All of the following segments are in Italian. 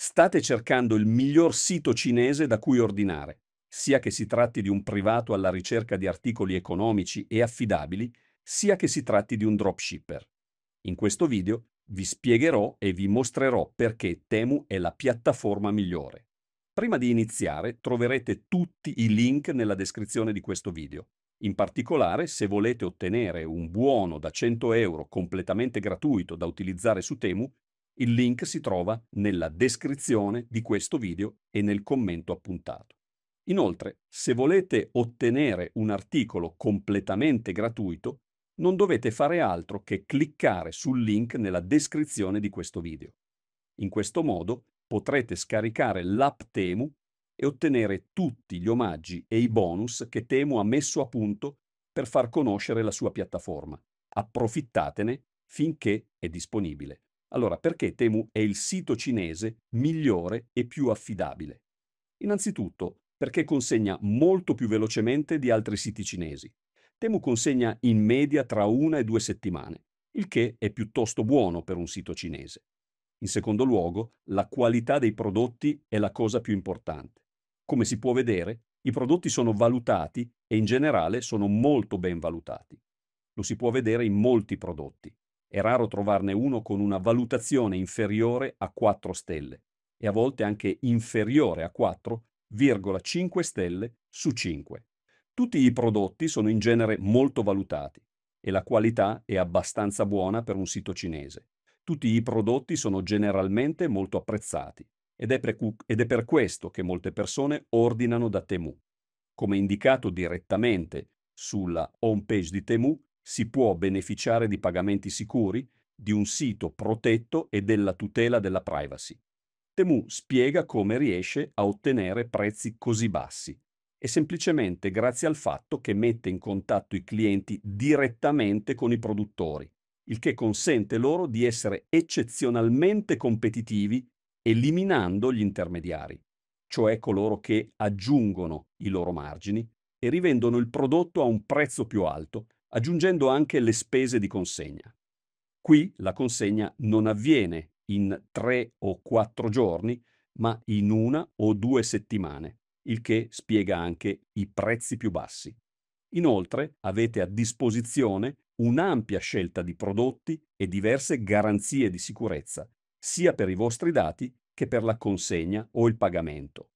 State cercando il miglior sito cinese da cui ordinare, sia che si tratti di un privato alla ricerca di articoli economici e affidabili, sia che si tratti di un dropshipper. In questo video vi spiegherò e vi mostrerò perché Temu è la piattaforma migliore. Prima di iniziare troverete tutti i link nella descrizione di questo video. In particolare, se volete ottenere un buono da 100 euro completamente gratuito da utilizzare su Temu, il link si trova nella descrizione di questo video e nel commento appuntato. Inoltre, se volete ottenere un articolo completamente gratuito, non dovete fare altro che cliccare sul link nella descrizione di questo video. In questo modo potrete scaricare l'app Temu e ottenere tutti gli omaggi e i bonus che Temu ha messo a punto per far conoscere la sua piattaforma. Approfittatene finché è disponibile. Allora, perché Temu è il sito cinese migliore e più affidabile? Innanzitutto, perché consegna molto più velocemente di altri siti cinesi. Temu consegna in media tra una e due settimane, il che è piuttosto buono per un sito cinese. In secondo luogo, la qualità dei prodotti è la cosa più importante. Come si può vedere, i prodotti sono valutati e in generale sono molto ben valutati. Lo si può vedere in molti prodotti. È raro trovarne uno con una valutazione inferiore a 4 stelle e a volte anche inferiore a 4,5 stelle su 5. Tutti i prodotti sono in genere molto valutati e la qualità è abbastanza buona per un sito cinese. Tutti i prodotti sono generalmente molto apprezzati ed è, ed è per questo che molte persone ordinano da Temu. Come indicato direttamente sulla homepage di Temu, si può beneficiare di pagamenti sicuri, di un sito protetto e della tutela della privacy. Temu spiega come riesce a ottenere prezzi così bassi. È semplicemente grazie al fatto che mette in contatto i clienti direttamente con i produttori, il che consente loro di essere eccezionalmente competitivi eliminando gli intermediari, cioè coloro che aggiungono i loro margini e rivendono il prodotto a un prezzo più alto aggiungendo anche le spese di consegna. Qui la consegna non avviene in tre o quattro giorni, ma in una o due settimane, il che spiega anche i prezzi più bassi. Inoltre avete a disposizione un'ampia scelta di prodotti e diverse garanzie di sicurezza, sia per i vostri dati che per la consegna o il pagamento.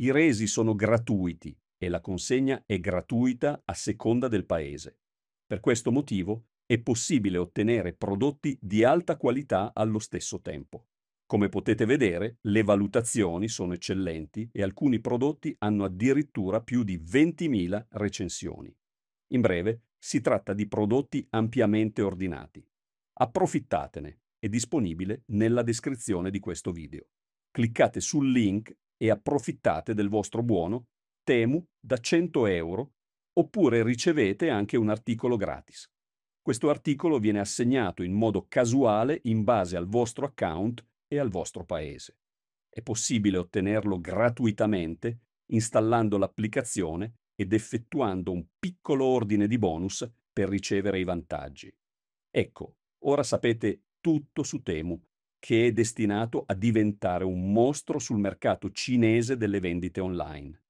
I resi sono gratuiti e la consegna è gratuita a seconda del paese. Per questo motivo è possibile ottenere prodotti di alta qualità allo stesso tempo. Come potete vedere, le valutazioni sono eccellenti e alcuni prodotti hanno addirittura più di 20.000 recensioni. In breve, si tratta di prodotti ampiamente ordinati. Approfittatene, è disponibile nella descrizione di questo video. Cliccate sul link e approfittate del vostro buono Temu da 100 euro oppure ricevete anche un articolo gratis. Questo articolo viene assegnato in modo casuale in base al vostro account e al vostro paese. È possibile ottenerlo gratuitamente installando l'applicazione ed effettuando un piccolo ordine di bonus per ricevere i vantaggi. Ecco, ora sapete tutto su Temu, che è destinato a diventare un mostro sul mercato cinese delle vendite online.